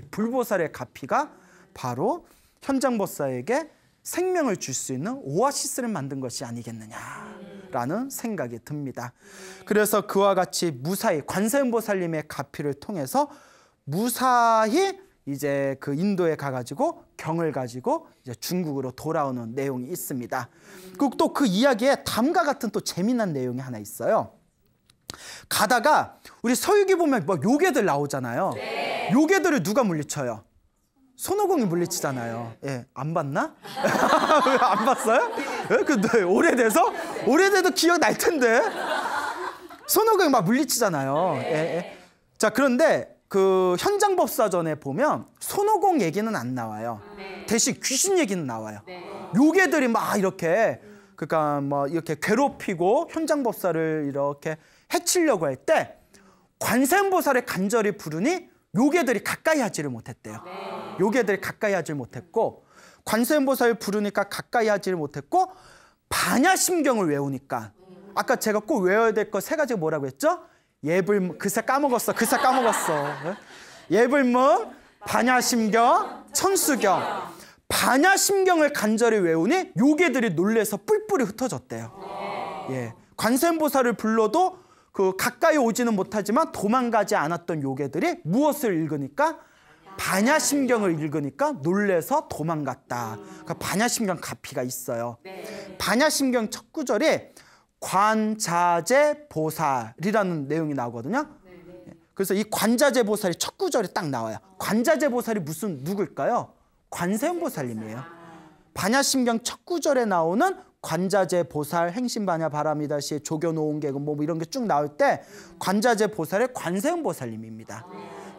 가피, 불보살의 가피가 바로 현장보살에게 생명을 줄 수 있는 오아시스를 만든 것이 아니겠느냐라는 생각이 듭니다. 그래서 그와 같이 무사히 관세음보살님의 가피를 통해서 무사히 이제 그 인도에 가가지고 경을 가지고 이제 중국으로 돌아오는 내용이 있습니다. 그리고 또그 이야기에 담과 같은 또 재미난 내용이 하나 있어요. 가다가 우리 서유기 보면 막 뭐 요괴들 나오잖아요. 네. 요괴들을 누가 물리쳐요? 손오공이 물리치잖아요. 네. 예, 안 봤나? 안 봤어요? 예? 근데 그 네, 오래돼서 오래돼도 기억 날 텐데. 손오공이 막 물리치잖아요. 네. 예, 예. 자, 그런데 그 현장 법사전에 보면 손오공 얘기는 안 나와요. 대신 귀신 얘기는 나와요. 요괴들이 막 이렇게 그니까뭐 이렇게 괴롭히고 현장 법사를 이렇게 해치려고 할 때 관세음보살의 간절히 부르니 요괴들이 가까이 하지를 못했대요. 요괴들이 가까이 하지 못했고 관세음보살을 부르니까 가까이 하지를 못했고 반야심경을 외우니까 아까 제가 꼭 외워야 될 거 세 가지 뭐라고 했죠? 예불 그새 까먹었어. 그새 까먹었어. 예? 예불문, 반야심경, 천수경. 반야심경을 간절히 외우니 요괴들이 놀래서 뿔뿔이 흩어졌대요. 예. 관세음보살을 불러도 그 가까이 오지는 못하지만 도망가지 않았던 요괴들이 무엇을 읽으니까 반야심경을 읽으니까 놀래서 도망갔다. 그 반야심경 가피가 있어요. 네. 반야심경 첫 구절에 관자재 보살이라는 내용이 나오거든요. 네, 네. 그래서 이 관자재 보살이 첫 구절에 딱 나와요. 관자재 보살이 무슨 누굴까요? 관세음보살님이에요. 아. 반야심경 첫 구절에 나오는 관자재 보살 행신반야 바람이다시에 조교노온 계금 뭐, 뭐 이런 게 쭉 나올 때 관자재 보살의 관세음 보살님입니다.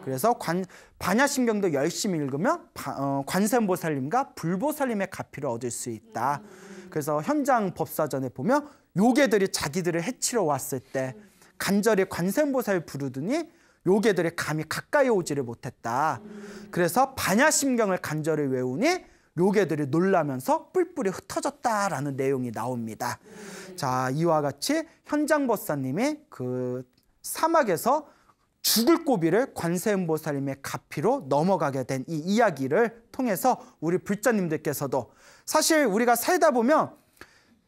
그래서 관, 반야심경도 열심히 읽으면 어, 관세음보살님과 불보살님의 가피를 얻을 수 있다. 그래서 현장 법사전에 보면 요괴들이 자기들을 해치러 왔을 때 간절히 관세음보살 부르더니 요괴들이 감히 가까이 오지를 못했다. 그래서 반야심경을 간절히 외우니 요괴들이 놀라면서 뿔뿔이 흩어졌다라는 내용이 나옵니다. 자, 이와 같이 현장 법사님이 그 사막에서 죽을 고비를 관세음보살님의 가피로 넘어가게 된 이 이야기를 통해서 우리 불자님들께서도 사실 우리가 살다 보면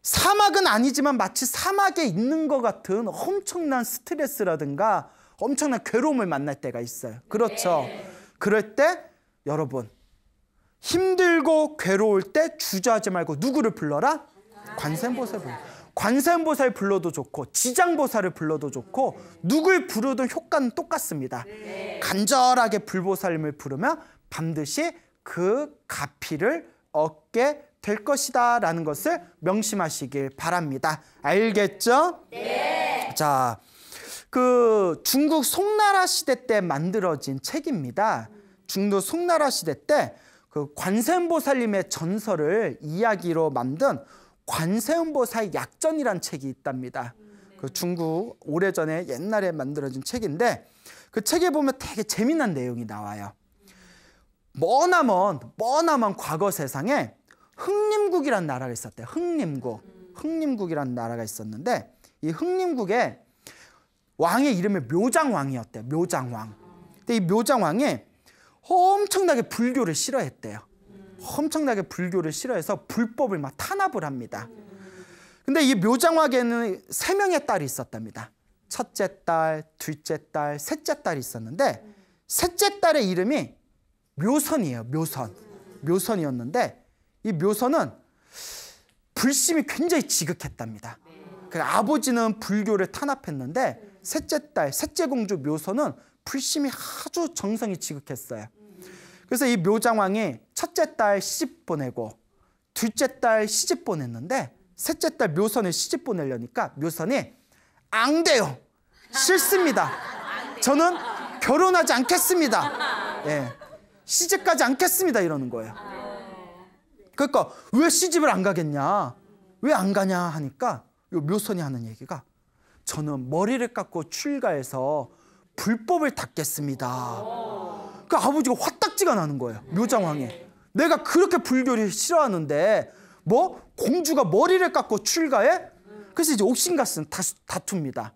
사막은 아니지만 마치 사막에 있는 것 같은 엄청난 스트레스라든가 엄청난 괴로움을 만날 때가 있어요. 그렇죠. 네. 그럴 때 여러분 힘들고 괴로울 때 주저하지 말고 누구를 불러라? 관세음보살 불러. 관세음보살 불러도 좋고 지장보살을 불러도 좋고 누굴 부르든 효과는 똑같습니다. 간절하게 불보살님을 부르면 반드시 그 가피를 얻게 될 것이다 라는 것을 명심하시길 바랍니다. 알겠죠? 네. 자, 그 중국 송나라 시대 때 만들어진 책입니다. 중국 송나라 시대 때그 관세음보살님의 전설을 이야기로 만든 관세음보살 약전이란 책이 있답니다. 음, 그 네. 중국 오래전에 옛날에 만들어진 책인데 그 책에 보면 되게 재미난 내용이 나와요. 머나먼 머나먼 과거 세상에 흥림국이란 나라가 있었대요. 흥림국. 흥림국이란 음. 나라가 있었는데 이 흥림국에 왕의 이름이 묘장왕이었대요. 묘장왕. 근데 이 묘장왕이 엄청나게 불교를 싫어했대요. 엄청나게 불교를 싫어해서 불법을 막 탄압을 합니다. 근데 이 묘장화계는 세 명의 딸이 있었답니다. 첫째 딸, 둘째 딸, 셋째 딸이 있었는데 셋째 딸의 이름이 묘선이에요. 묘선. 묘선이었는데 이 묘선은 불심이 굉장히 지극했답니다. 그 아버지는 불교를 탄압했는데 셋째 딸, 셋째 공주 묘선은 불심이 아주 정성이 지극했어요. 그래서 이 묘장왕이 첫째 딸 시집 보내고 둘째 딸 시집 보냈는데 셋째 딸 묘선을 시집 보내려니까 묘선이 안 돼요. 싫습니다. 저는 결혼하지 않겠습니다. 예. 시집 가지 않겠습니다. 이러는 거예요. 그러니까 왜 시집을 안 가겠냐? 왜 안 가냐 하니까 요 묘선이 하는 얘기가 저는 머리를 깎고 출가해서 불법을 닦겠습니다. 그 아버지가 화딱지가 나는 거예요. 묘장왕에. 내가 그렇게 불교를 싫어하는데 뭐 공주가 머리를 깎고 출가해? 그래서 이제 옥신가스는 다 다툽니다.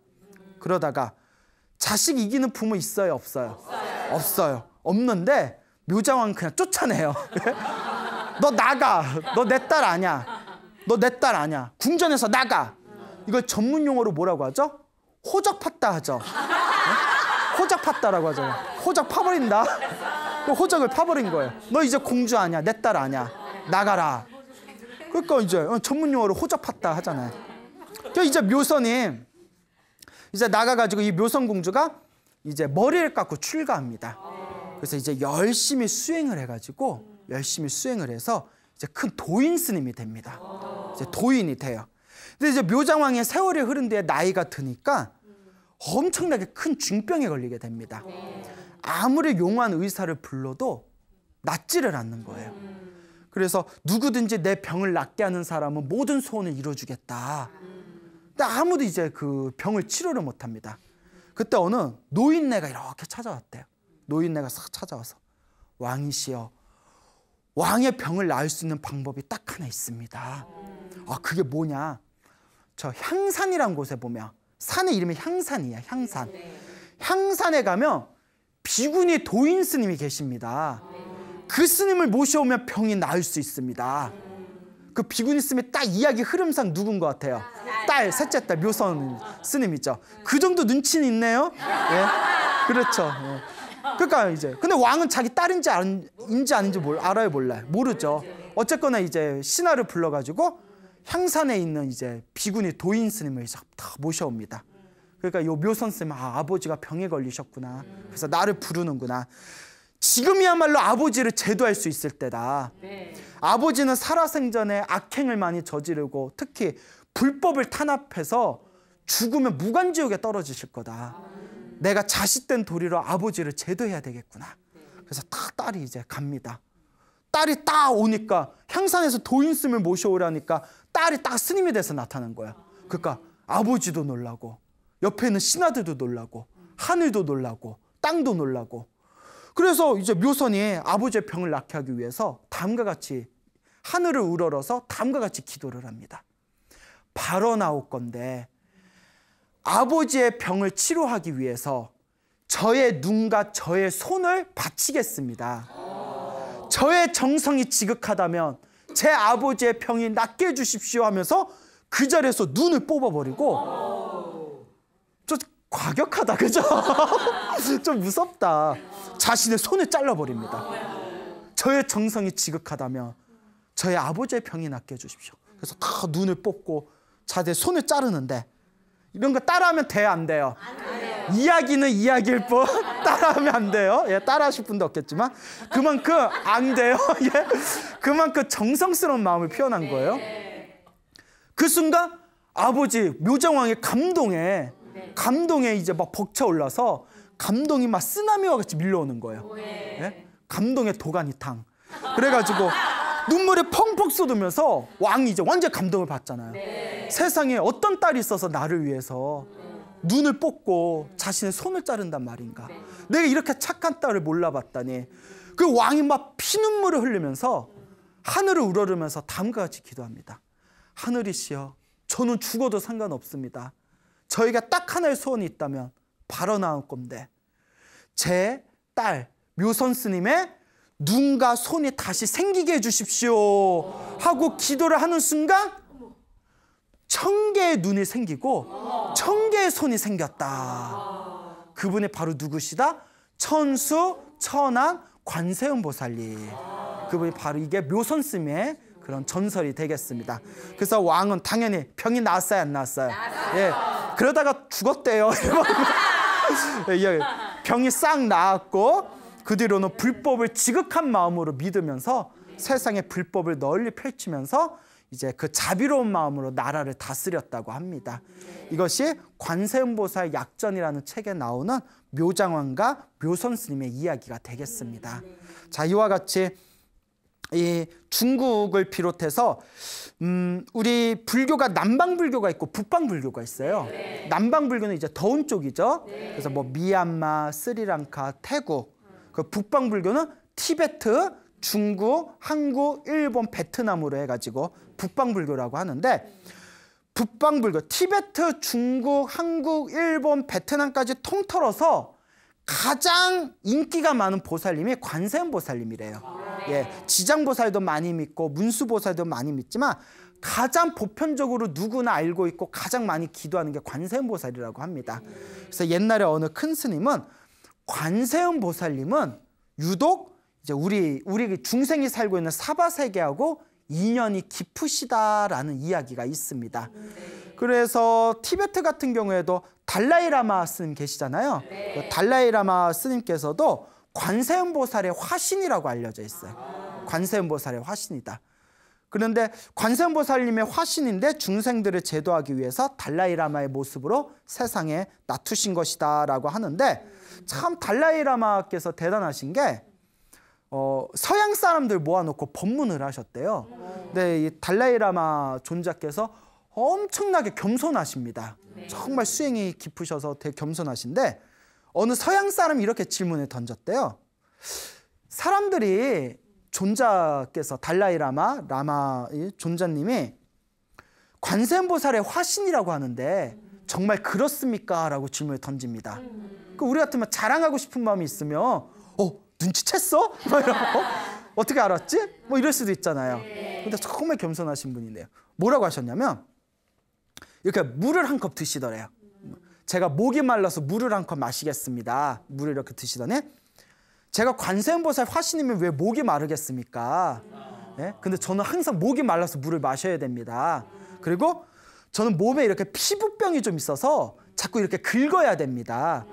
그러다가 자식 이기는 부모 있어요, 없어요? 없어요. 없어요. 없는데 묘장왕 그냥 쫓아내요. 너 나가. 너 내 딸 아니야. 너 내 딸 아니야. 궁전에서 나가. 이걸 전문 용어로 뭐라고 하죠? 호적팠다 하죠. 호적 팠다라고 하잖아. 호적 파버린다. 그 호적을 파버린 거예요. 너 이제 공주 아니야. 내 딸 아니야. 나가라. 그러니까 이제 어, 전문 용어로 호적 팠다 하잖아요. 그러니까 이제 묘선이 이제 나가가지고 이 묘선 공주가 이제 머리를 깎고 출가합니다. 그래서 이제 열심히 수행을 해가지고 열심히 수행을 해서 이제 큰 도인 스님이 됩니다. 이제 도인이 돼요. 근데 이제 묘장왕의 세월이 흐른 뒤에 나이가 드니까 엄청나게 큰 중병에 걸리게 됩니다. 네. 아무리 용한 의사를 불러도 낫지를 않는 거예요. 그래서 누구든지 내 병을 낫게 하는 사람은 모든 소원을 이뤄주겠다. 근데 아무도 이제 그 병을 치료를 못합니다. 그때 어느 노인네가 이렇게 찾아왔대요. 노인네가 싹 찾아와서 왕이시여 왕의 병을 나을 수 있는 방법이 딱 하나 있습니다. 아 그게 뭐냐? 저 향산이란 곳에 보면 산의 이름이 향산이야, 향산. 네. 향산에 가면 비군니 도인 스님이 계십니다. 그 스님을 모셔오면 병이 나을 수 있습니다. 그비군니 스님의 딱 이야기 흐름상 누군 것 같아요? 딸, 셋째 딸, 묘선 스님이죠. 그 정도 눈치는 있네요. 예. 그렇죠. 예. 그러니까 이제 근데 왕은 자기 딸인지 아닌지 아닌지 몰, 알아요 몰라요 모르죠. 어쨌거나 이제 신하를 불러가지고 향산에 있는 이제 비군의 도인 스님을 이제 다 모셔옵니다. 그러니까 요 묘선 스님 아, 아버지가 병에 걸리셨구나. 그래서 나를 부르는구나. 지금이야말로 아버지를 제도할 수 있을 때다. 네. 아버지는 살아생전에 악행을 많이 저지르고 특히 불법을 탄압해서 죽으면 무간지옥에 떨어지실 거다. 아. 내가 자식된 도리로 아버지를 제도해야 되겠구나. 그래서 다 딸이 이제 갑니다. 딸이 딱 오니까 향산에서 도인스님을 모셔오라니까 딸이 딱 스님이 돼서 나타난 거야. 그러니까 아버지도 놀라고 옆에 있는 신하들도 놀라고 하늘도 놀라고 땅도 놀라고 그래서 이제 묘선이 아버지의 병을 낫게 하기 위해서 다음과 같이 하늘을 우러러서 다음과 같이 기도를 합니다. 바로 나올 건데 아버지의 병을 치료하기 위해서 저의 눈과 저의 손을 바치겠습니다. 저의 정성이 지극하다면 제 아버지의 병이 낫게 해주십시오 하면서 그 자리에서 눈을 뽑아버리고 좀 과격하다 그죠? 좀 무섭다 자신의 손을 잘라버립니다 저의 정성이 지극하다면 저의 아버지의 병이 낫게 해주십시오 그래서 다 눈을 뽑고 자제 손을 자르는데 이런 거 따라하면 돼안 돼요? 안 돼요. 이야기는 이야기일 뿐 따라하면 안 돼요. 예, 따라하실 분도 없겠지만 그만큼 안 돼요. 예, 그만큼 정성스러운 마음을 표현한 거예요. 그 순간 아버지 묘정왕의 감동에 감동에 이제 막 벅차올라서 감동이 막 쓰나미와 같이 밀려오는 거예요. 예? 감동의 도가니탕. 그래가지고 눈물이 펑펑 쏟으면서 왕이 이제 완전 감동을 받잖아요. 세상에 어떤 딸이 있어서 나를 위해서 눈을 뽑고 자신의 손을 자른단 말인가. 네. 내가 이렇게 착한 딸을 몰라봤다니. 그 왕이 막 피눈물을 흘리면서 하늘을 우러르면서 다음과 같이 기도합니다. 하늘이시여, 저는 죽어도 상관없습니다. 저희가 딱 하나의 소원이 있다면 바로 나온 건데 제 딸 묘선 스님의 눈과 손이 다시 생기게 해주십시오 하고 기도를 하는 순간 천 개의 눈이 생기고 천 개의 손이 생겼다. 그분이 바로 누구시다? 천수, 천안, 관세음 보살님. 그분이 바로 이게 묘선스의 그런 전설이 되겠습니다. 그래서 왕은 당연히 병이 나았어요, 안 나았어요? 예. 그러다가 죽었대요. 예, 예. 병이 싹 나았고 그 뒤로는 불법을 지극한 마음으로 믿으면서 세상의 불법을 널리 펼치면서 이제 그 자비로운 마음으로 나라를 다스렸다고 합니다. 이것이 관세음보살 약전이라는 책에 나오는 묘장왕과 묘선 스님의 이야기가 되겠습니다. 자, 이와 같이 이 중국을 비롯해서 음, 우리 불교가 남방 불교가 있고 북방 불교가 있어요. 네. 남방 불교는 이제 더운 쪽이죠. 네. 그래서 뭐 미얀마, 스리랑카, 태국. 그 북방 불교는 티베트, 중국, 한국, 일본, 베트남으로 해가지고 북방불교라고 하는데 북방불교, 티베트, 중국, 한국, 일본, 베트남까지 통틀어서 가장 인기가 많은 보살님이 관세음보살님이래요. 예, 지장보살도 많이 믿고 문수보살도 많이 믿지만 가장 보편적으로 누구나 알고 있고 가장 많이 기도하는 게 관세음보살이라고 합니다. 그래서 옛날에 어느 큰 스님은 관세음보살님은 유독 이제 우리 우리 중생이 살고 있는 사바 세계하고 인연이 깊으시다라는 이야기가 있습니다. 그래서 티베트 같은 경우에도 달라이라마 스님 계시잖아요. 네. 달라이라마 스님께서도 관세음보살의 화신이라고 알려져 있어요. 아. 관세음보살의 화신이다. 그런데 관세음보살님의 화신인데 중생들을 제도하기 위해서 달라이라마의 모습으로 세상에 낮추신 것이다라고 하는데 참 달라이라마께서 대단하신 게 어, 서양 사람들 모아놓고 법문을 하셨대요. 근데 이 달라이라마 존자께서 엄청나게 겸손하십니다. 네. 정말 수행이 깊으셔서 되게 겸손하신데 어느 서양 사람이 이렇게 질문을 던졌대요. 사람들이 존자께서 달라이라마 라마 존자님이 관세음보살의 화신이라고 하는데 정말 그렇습니까? 라고 질문을 던집니다. 음. 그 우리 같으면 자랑하고 싶은 마음이 있으면 눈치챘어? 어? 어떻게 알았지? 뭐 이럴 수도 있잖아요. 근데 정말 겸손하신 분이네요. 뭐라고 하셨냐면 이렇게 물을 한 컵 드시더래요. 제가 목이 말라서 물을 한 컵 마시겠습니다. 물을 이렇게 드시더니 제가 관세음보살 화신이면 왜 목이 마르겠습니까? 네? 근데 저는 항상 목이 말라서 물을 마셔야 됩니다. 그리고 저는 몸에 이렇게 피부병이 좀 있어서 자꾸 이렇게 긁어야 됩니다.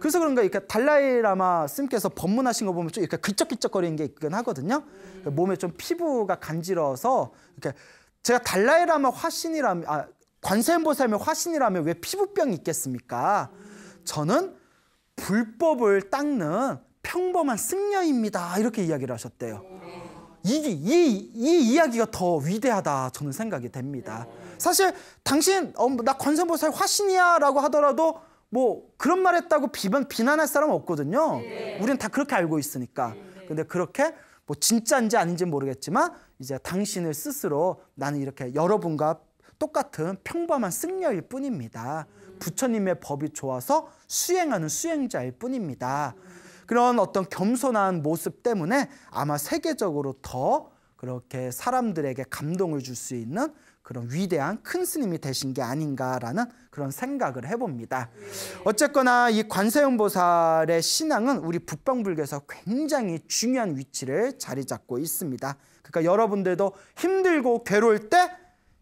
그래서 그런가 이렇게 달라이라마 스님께서 법문하신 거 보면 좀 이렇게 글쩍글쩍거리는 게 있긴 하거든요. 음. 몸에 좀 피부가 간지러워서 이렇게 제가 달라이라마 화신이라면 아 관세음보살의 화신이라면 왜 피부병이 있겠습니까? 저는 불법을 닦는 평범한 승려입니다. 이렇게 이야기를 하셨대요. 네. 이게 이, 이 이야기가 더 위대하다 저는 생각이 됩니다. 네. 사실 당신 어, 나 관세음보살 화신이야라고 하더라도 뭐 그런 말 했다고 비방 비난할 사람 없거든요. 네. 우리는 다 그렇게 알고 있으니까. 네. 네. 근데 그렇게 뭐 진짜인지 아닌지 모르겠지만 이제 당신을 스스로 나는 이렇게 여러분과 똑같은 평범한 승려일 뿐입니다. 음. 부처님의 법이 좋아서 수행하는 수행자일 뿐입니다. 그런 어떤 겸손한 모습 때문에 아마 세계적으로 더 그렇게 사람들에게 감동을 줄 수 있는 그런 위대한 큰 스님이 되신 게 아닌가라는 그런 생각을 해봅니다. 어쨌거나 이 관세음보살의 신앙은 우리 북방불교에서 굉장히 중요한 위치를 자리 잡고 있습니다. 그러니까 여러분들도 힘들고 괴로울 때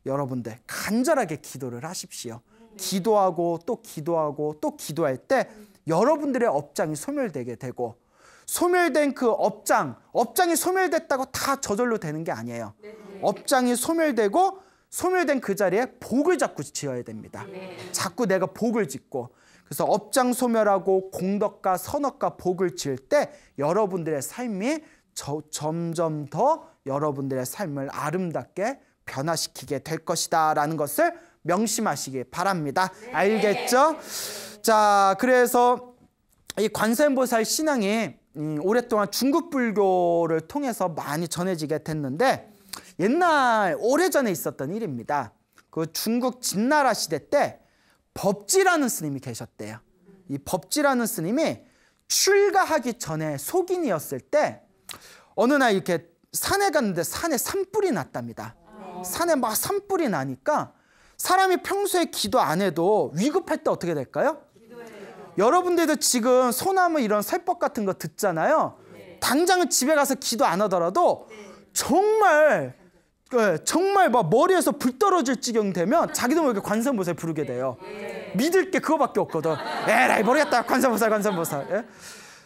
여러분들 간절하게 기도를 하십시오. 기도하고 또 기도하고 또 기도할 때 여러분들의 업장이 소멸되게 되고 소멸된 그 업장, 업장이 소멸됐다고 다 저절로 되는 게 아니에요. 네. 업장이 소멸되고 소멸된 그 자리에 복을 자꾸 지어야 됩니다. 네. 자꾸 내가 복을 짓고 그래서 업장 소멸하고 공덕과 선업과 복을 지을 때 여러분들의 삶이 저, 점점 더 여러분들의 삶을 아름답게 변화시키게 될 것이다 라는 것을 명심하시기 바랍니다. 네. 알겠죠? 자, 그래서 이 관세음보살 신앙이 음, 오랫동안 중국 불교를 통해서 많이 전해지게 됐는데 옛날 오래전에 있었던 일입니다. 그 중국 진나라 시대 때 법지라는 스님이 계셨대요. 이 법지라는 스님이 출가하기 전에 속인이었을 때 어느 날 이렇게 산에 갔는데 산에 산불이 났답니다. 산에 막 산불이 나니까 사람이 평소에 기도 안 해도 위급할 때 어떻게 될까요? 여러분들도 지금 소나무 이런 설법 같은 거 듣잖아요. 당장은 집에 가서 기도 안 하더라도 정말 그 정말 막 머리에서 불 떨어질 지경 되면 자기도 모르게 관세음보살 부르게 돼요. 믿을 게 그거밖에 없거든. 에라이 모르겠다 관세음보살 관세음보살. 예?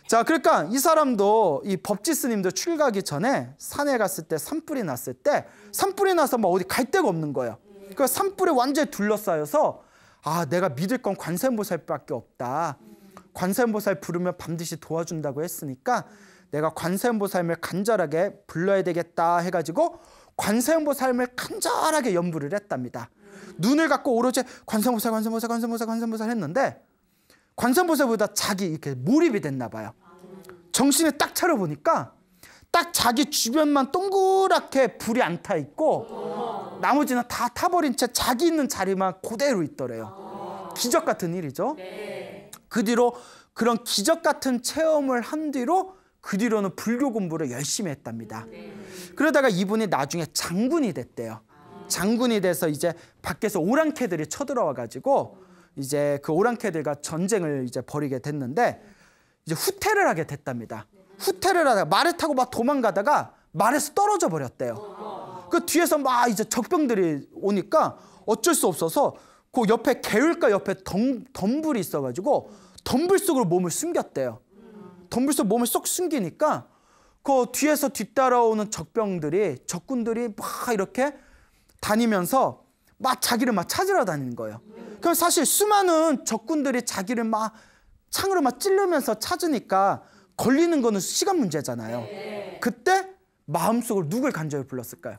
자 그러니까 이 사람도 이 법지스님도 출가기 전에 산에 갔을 때 산불이 났을 때 산불이 나서 막 어디 갈 데가 없는 거예요. 그 산불에 완전히 둘러싸여서 아 내가 믿을 건 관세음보살밖에 없다. 관세음보살 부르면 반드시 도와준다고 했으니까 내가 관세음보살을 간절하게 불러야 되겠다 해가지고 관세음보 삶을 간절하게 염불을 했답니다. 눈을 갖고 오로지 관세음보살, 관세음보살, 관세음보살, 관세음보살 했는데 관세음보살보다 자기 이렇게 몰입이 됐나 봐요. 정신을 딱 차려보니까 딱 자기 주변만 동그랗게 불이 안 타 있고 나머지는 다 타버린 채 자기 있는 자리만 그대로 있더래요. 기적 같은 일이죠. 네. 그 뒤로 그런 기적 같은 체험을 한 뒤로 그 뒤로는 불교 공부를 열심히 했답니다. 네. 그러다가 이분이 나중에 장군이 됐대요. 장군이 돼서 이제 밖에서 오랑캐들이 쳐들어와 가지고 이제 그 오랑캐들과 전쟁을 이제 벌이게 됐는데 이제 후퇴를 하게 됐답니다. 후퇴를 하다가 말을 타고 막 도망가다가 말에서 떨어져 버렸대요. 그 뒤에서 막 이제 적병들이 오니까 어쩔 수 없어서 그 옆에 개울가 옆에 덤, 덤불이 있어가지고 덤불 속으로 몸을 숨겼대요. 덤불서 몸을 쏙 숨기니까 그 뒤에서 뒤따라오는 적병들이 적군들이 막 이렇게 다니면서 막 자기를 막 찾으러 다니는 거예요. 그럼 사실 수많은 적군들이 자기를 막 창으로 막 찔르면서 찾으니까 걸리는 거는 시간 문제잖아요. 그때 마음속을 누굴 간절히 불렀을까요?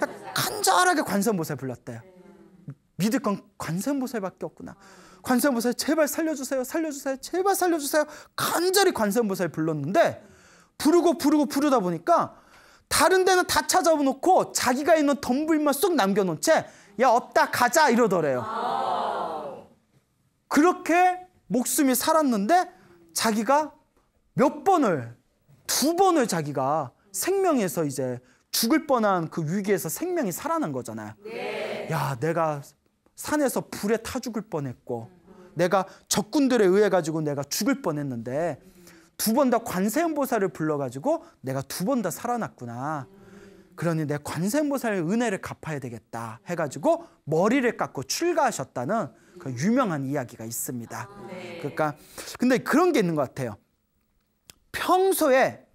그러니까 간절하게 관세음보살 불렀대요. 믿을 건 관세음보살밖에 없구나. 관세음보살 제발 살려주세요. 살려주세요. 제발 살려주세요. 간절히 관세음보살 불렀는데 부르고 부르고 부르다 보니까 다른 데는 다 찾아놓고 자기가 있는 덤불만 쏙 남겨놓은 채 야 없다 가자 이러더래요. 그렇게 목숨이 살았는데 자기가 몇 번을 두 번을 자기가 생명에서 이제 죽을 뻔한 그 위기에서 생명이 살아난 거잖아요. 네. 야 내가 산에서 불에 타 죽을 뻔했고 내가 적군들에 의해 가지고 내가 죽을 뻔했는데 두 번 다 관세음보살을 불러가지고 내가 두 번 다 살아났구나. 그러니 내 관세음보살의 은혜를 갚아야 되겠다 해가지고 머리를 깎고 출가하셨다는 그 유명한 이야기가 있습니다. 아, 네. 그러니까 근데 그런 게 있는 것 같아요. 평소에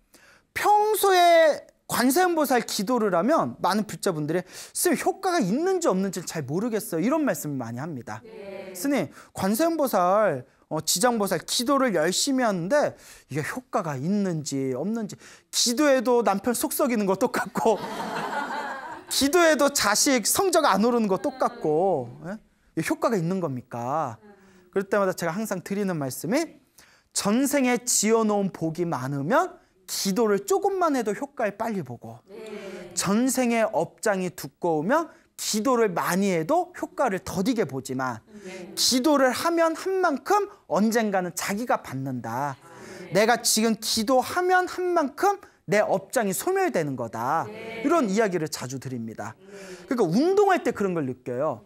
평소에 관세음보살 기도를 하면 많은 불자분들이 스님 효과가 있는지 없는지 잘 모르겠어요 이런 말씀을 많이 합니다 네. 스님 관세음보살 어, 지장보살 기도를 열심히 하는데 이게 효과가 있는지 없는지 기도해도 남편 속 썩이는 거 똑같고 기도해도 자식 성적 안 오르는 거 똑같고 예? 효과가 있는 겁니까 그럴 때마다 제가 항상 드리는 말씀이 전생에 지어놓은 복이 많으면 기도를 조금만 해도 효과를 빨리 보고 네. 전생의 업장이 두꺼우면 기도를 많이 해도 효과를 더디게 보지만 네. 기도를 하면 한 만큼 언젠가는 자기가 받는다. 네. 내가 지금 기도하면 한 만큼 내 업장이 소멸되는 거다. 이런 이야기를 자주 드립니다. 그러니까 운동할 때 그런 걸 느껴요.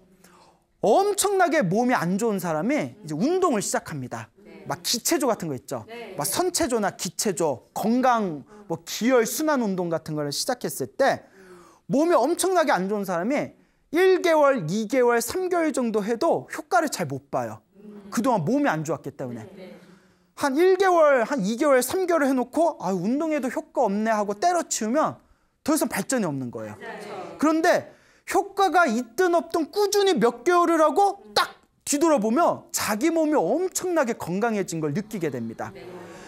엄청나게 몸이 안 좋은 사람이 이제 운동을 시작합니다. 막 기체조 같은 거 있죠. 네. 막 선체조나 기체조, 건강, 뭐 기혈 순환 운동 같은 걸 시작했을 때 몸이 엄청나게 안 좋은 사람이 1개월, 2개월, 3개월 정도 해도 효과를 잘 못 봐요. 음. 그동안 몸이 안 좋았기 때문에. 네, 네. 한 1개월, 한 2개월, 3개월 해놓고 아 운동에도 효과 없네 하고 때려치우면 더 이상 발전이 없는 거예요. 그런데 효과가 있든 없든 꾸준히 몇 개월을 하고 딱 뒤돌아보면 자기 몸이 엄청나게 건강해진 걸 느끼게 됩니다. 네.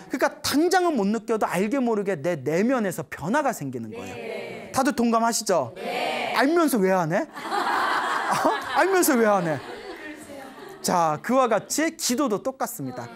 그러니까 당장은 못 느껴도 알게 모르게 내 내면에서 변화가 생기는 거예요. 네. 다들 동감하시죠? 네. 알면서 왜 안 해? 어? 알면서 왜 안 해? 자, 그와 같이 기도도 똑같습니다. 아,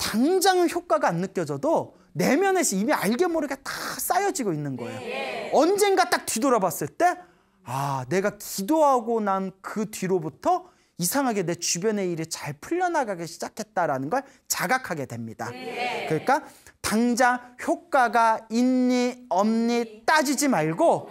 당장은 효과가 안 느껴져도 내면에서 이미 알게 모르게 다 쌓여지고 있는 거예요. 예. 언젠가 딱 뒤돌아봤을 때, 아, 내가 기도하고 난 그 뒤로부터 이상하게 내 주변의 일이 잘 풀려나가기 시작했다라는 걸 자각하게 됩니다. 네. 그러니까 당장 효과가 있니 없니 따지지 말고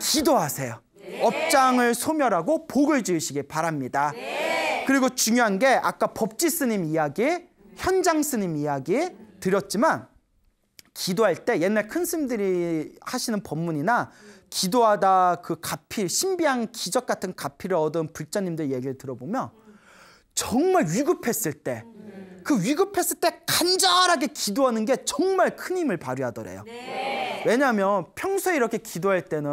기도하세요. 네. 업장을 소멸하고 복을 지으시길 바랍니다. 네. 그리고 중요한 게 아까 법지 스님 이야기, 현장 스님 이야기 드렸지만 기도할 때 옛날 큰 스님들이 하시는 법문이나 기도하다 그 가필 신비한 기적 같은 가필을 얻은 불자님들 얘기를 들어보면 정말 위급했을 때 그 위급했을 때 간절하게 기도하는 게 정말 큰 힘을 발휘하더래요. 네. 왜냐하면 평소에 이렇게 기도할 때는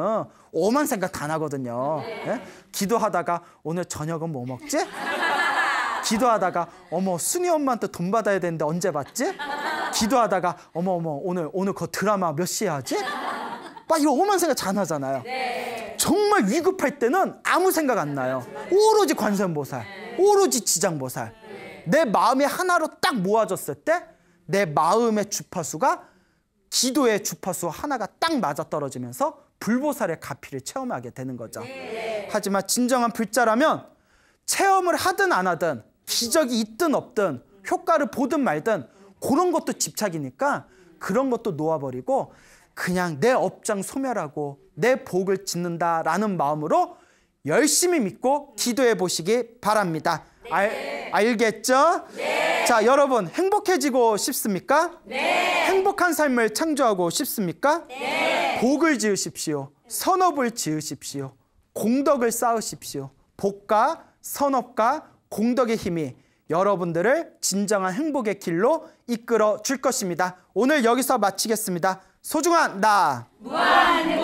오만 생각 다 나거든요. 네. 예? 기도하다가 오늘 저녁은 뭐 먹지? 기도하다가 어머 순이 엄마한테 돈 받아야 되는데 언제 받지? 기도하다가 어머 어머 오늘 오늘 그 드라마 몇 시에 하지? 막 이런 오만 생각 잘하잖아요. 네. 정말 위급할 때는 아무 생각 안 나요. 오로지 관세음보살, 네. 오로지 지장보살. 네. 내 마음이 하나로 딱 모아졌을 때 내 마음의 주파수가 기도의 주파수 하나가 딱 맞아떨어지면서 불보살의 가피를 체험하게 되는 거죠. 네. 하지만 진정한 불자라면 체험을 하든 안 하든 기적이 있든 없든 효과를 보든 말든 그런 것도 집착이니까 그런 것도 놓아버리고 그냥 내 업장 소멸하고 내 복을 짓는다라는 마음으로 열심히 믿고 기도해 보시기 바랍니다. 네. 알, 알겠죠? 네. 자, 여러분 행복해지고 싶습니까? 네. 행복한 삶을 창조하고 싶습니까? 네. 복을 지으십시오. 선업을 지으십시오. 공덕을 쌓으십시오. 복과 선업과 공덕의 힘이 여러분들을 진정한 행복의 길로 이끌어 줄 것입니다. 오늘 여기서 마치겠습니다. 소중한 나. 무한의